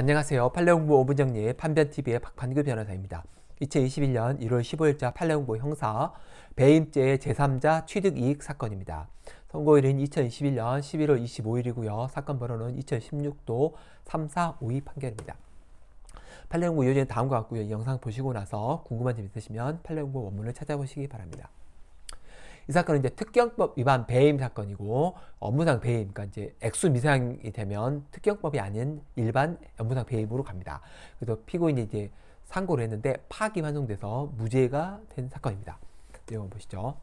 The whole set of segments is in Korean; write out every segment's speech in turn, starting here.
안녕하세요. 판례공부 5분 정리 판변TV의 박판규 변호사입니다. 2021년 1월 15일자 판례공부 형사 배임죄 제3자 취득이익 사건입니다. 선고일은 2021년 11월 25일이고요. 사건 번호는 2016도 3452 판결입니다. 판례공부 요지는 다음과 같고요. 이 영상 보시고 나서 궁금한 점 있으시면 판례공부 원문을 찾아보시기 바랍니다. 이 사건은 이제 특경법 위반 배임 사건이고 업무상 배임, 그러니까 이제 액수 미상이 되면 특경법이 아닌 일반 업무상 배임으로 갑니다. 그래서 피고인이 이제 상고를 했는데 파기 환송돼서 무죄가 된 사건입니다. 내용 을 보시죠.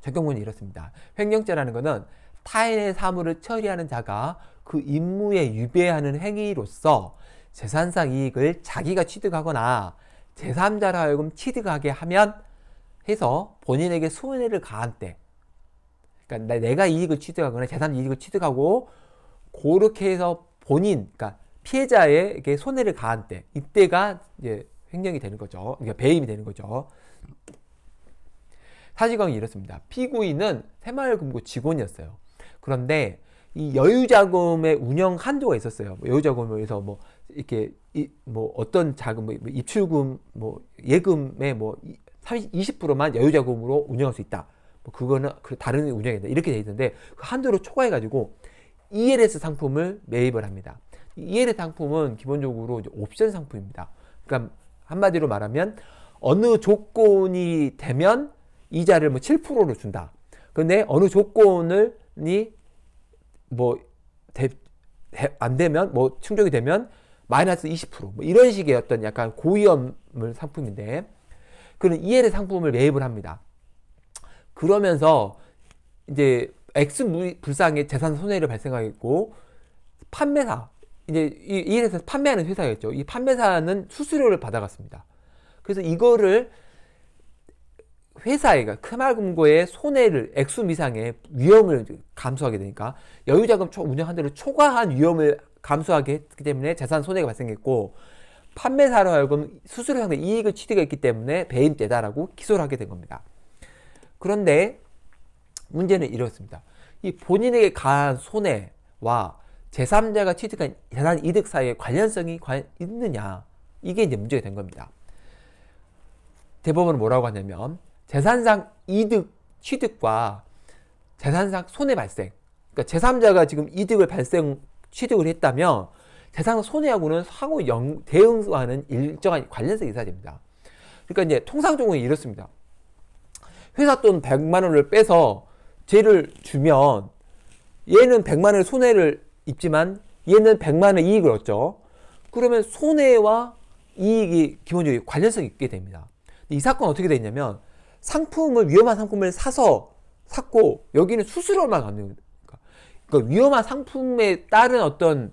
적용문이 이렇습니다. 횡령죄라는 것은 타인의 사물을 처리하는 자가 그 임무에 유배하는 행위로서 재산상 이익을 자기가 취득하거나 제3자로 하여금 취득하게 하면 해서 본인에게 손해를 가한 때 그러니까 내가 이익을 취득하거나 재산 이익을 취득하고 그렇게 해서 본인 그러니까 피해자에게 손해를 가한 때 이때가 이제 횡령이 되는 거죠. 그러니까 배임이 되는 거죠. 사실관계 이렇습니다. 피고인은 새마을금고 직원이었어요. 그런데 이 여유자금의 운영 한도가 있었어요. 뭐 여유자금에서 뭐 이렇게 이, 뭐 어떤 자금, 뭐 입출금, 뭐 예금에 뭐 30, 20%만 여유자금으로 운영할 수 있다. 뭐 그거는 그 다른 운영이 다 이렇게 돼 있는데 그 한도를 초과해가지고 ELS 상품을 매입을 합니다. ELS 상품은 기본적으로 옵션 상품입니다. 그러니까 한마디로 말하면 어느 조건이 되면 이자를 뭐 7%로 준다. 근데 어느 조건 이뭐안 되면 뭐 충족이 되면 마이너스 20%뭐 이런 식의 어떤 약간 고위험 상품인데 그런 EL의 상품을 매입을 합니다. 그러면서 이제 X 불상의 재산 손해를 발생하겠고 판매사 이제 이 EL에서 판매하는 회사였죠. 이 판매사는 수수료를 받아갔습니다. 그래서 이거를 회사가 그러니까 크말금고의 손해를 액수 미상의 위험을 감수하게 되니까 여유자금 운영한 대로 초과한 위험을 감수하게 했기 때문에 재산 손해가 발생했고 판매사로 하여금 수수료 상대 이익을 취득했기 때문에 배임죄다라고 기소를 하게 된 겁니다. 그런데 문제는 이렇습니다. 이 본인에게 가한 손해와 제3자가 취득한 재산 이득 사이에 관련성이 과연 있느냐 이게 이제 문제가 된 겁니다. 대법원은 뭐라고 하냐면 재산상 이득 취득과 재산상 손해 발생 그러니까 제3자가 지금 이득을 발생 취득을 했다면 대상 손해하고는 상호 영, 대응하는 일정한 관련성이 있어야 됩니다. 그러니까 이제 통상적으로 이렇습니다. 회사 돈 100만 원을 빼서 쟤를 주면 얘는 100만 원의 손해를 입지만 얘는 100만 원의 이익을 얻죠. 그러면 손해와 이익이 기본적인 관련성이 있게 됩니다. 이 사건 어떻게 됐냐면 상품을 위험한 상품을 사서 샀고 여기는 수수료만 갚는 거니까 그러니까 위험한 상품에 따른 어떤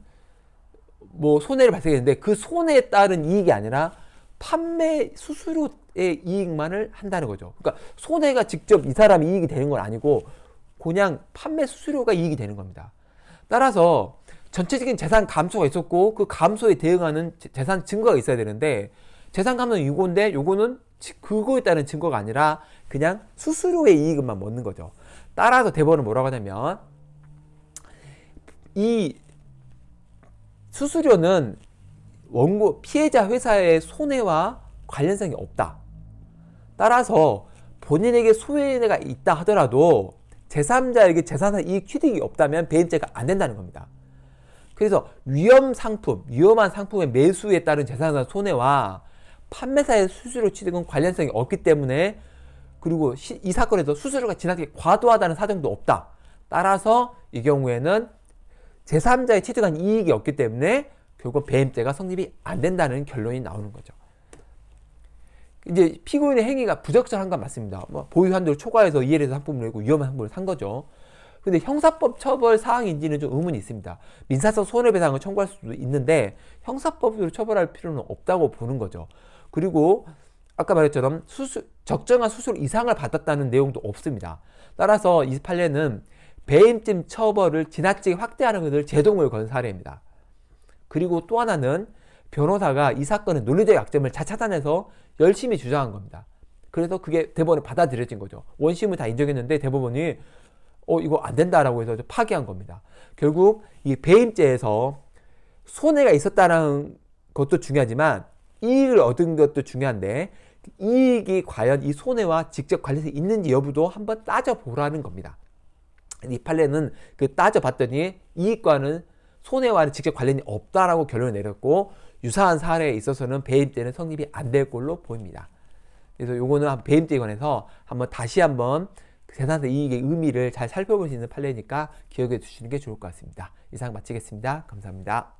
뭐 손해를 발생했는데 그 손해에 따른 이익이 아니라 판매 수수료의 이익만을 한다는 거죠. 그러니까 손해가 직접 이 사람이 이익이 되는 건 아니고 그냥 판매 수수료가 이익이 되는 겁니다. 따라서 전체적인 재산 감소가 있었고 그 감소에 대응하는 재산 증거가 있어야 되는데 재산 감소는 이건데 이거는 그거에 따른 증거가 아니라 그냥 수수료의 이익만 먹는 거죠. 따라서 대법원은 뭐라고 하냐면 이 수수료는 원고 피해자 회사의 손해와 관련성이 없다. 따라서 본인에게 소외가 있다 하더라도 제3자에게 재산상 이익 취득이 없다면 배임죄가 안 된다는 겁니다. 그래서 위험 상품, 위험한 상품의 매수에 따른 재산상 손해와 판매사의 수수료 취득은 관련성이 없기 때문에 그리고 시, 이 사건에서 수수료가 지나치게 과도하다는 사정도 없다. 따라서 이 경우에는 제3자의 취득한 이익이 없기 때문에 결국 배임죄가 성립이 안 된다는 결론이 나오는 거죠. 이제 피고인의 행위가 부적절한 건 맞습니다. 뭐 보유 한도를 초과해서 이해 해서 상품을 내고 위험한 상품을 산 거죠. 근데 형사법 처벌 사항인지는 좀 의문이 있습니다. 민사상 손해배상을 청구할 수도 있는데 형사법으로 처벌할 필요는 없다고 보는 거죠. 그리고 아까 말했처럼 수수, 적정한 수술 이상을 받았다는 내용도 없습니다. 따라서 28년은 배임죄 처벌을 지나치게 확대하는 것을 제동을 건 사례입니다. 그리고 또 하나는 변호사가 이 사건의 논리적 약점을 자차단해서 열심히 주장한 겁니다. 그래서 그게 대법원에 받아들여진 거죠. 원심을 다 인정했는데 대법원이 어 이거 안 된다라고 해서 파기한 겁니다. 결국 이 배임죄에서 손해가 있었다는 것도 중요하지만 이익을 얻은 것도 중요한데 이익이 과연 이 손해와 직접 관련이 있는지 여부도 한번 따져보라는 겁니다. 이 판례는 그 따져봤더니 이익과는 손해와는 직접 관련이 없다라고 결론을 내렸고 유사한 사례에 있어서는 배임때는 성립이 안 될 걸로 보입니다. 그래서 요거는 배임때에 관해서 한번 다시 한번 그 재산세 이익의 의미를 잘 살펴볼 수 있는 판례니까 기억해 주시는 게 좋을 것 같습니다. 이상 마치겠습니다. 감사합니다.